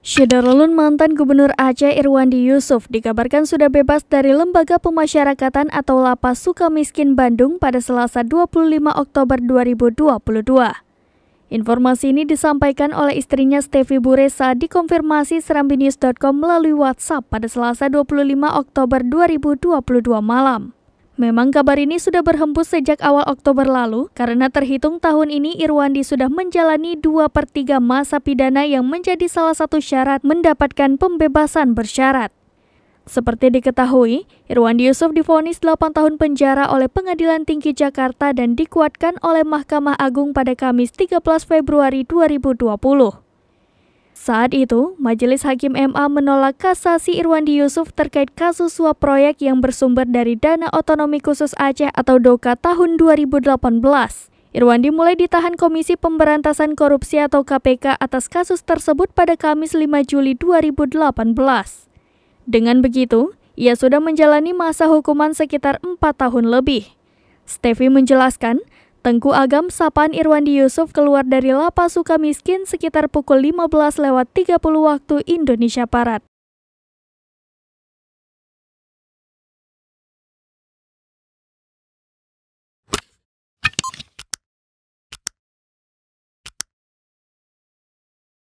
Syedarulun mantan Gubernur Aceh Irwandi Yusuf dikabarkan sudah bebas dari Lembaga Pemasyarakatan atau Lapas Sukamiskin Bandung pada Selasa 25 Oktober 2022. Informasi ini disampaikan oleh istrinya Stevi Buresa dikonfirmasi serambinews.com melalui WhatsApp pada Selasa 25 Oktober 2022 malam. Memang kabar ini sudah berhembus sejak awal Oktober lalu, karena terhitung tahun ini Irwandi sudah menjalani dua per 3 masa pidana yang menjadi salah satu syarat mendapatkan pembebasan bersyarat. Seperti diketahui, Irwandi Yusuf difonis 8 tahun penjara oleh Pengadilan Tinggi Jakarta dan dikuatkan oleh Mahkamah Agung pada Kamis 13 Februari 2020. Saat itu, Majelis Hakim MA menolak kasasi Irwandi Yusuf terkait kasus suap proyek yang bersumber dari Dana Otonomi Khusus Aceh atau DOKA tahun 2018. Irwandi mulai ditahan Komisi Pemberantasan Korupsi atau KPK atas kasus tersebut pada Kamis 5 Juli 2018. Dengan begitu, ia sudah menjalani masa hukuman sekitar 4 tahun lebih. Stevi menjelaskan, Tengku Agam Sapan Irwandi Yusuf keluar dari lapas suka miskin sekitar pukul 15 lewat 30 waktu Indonesia Barat.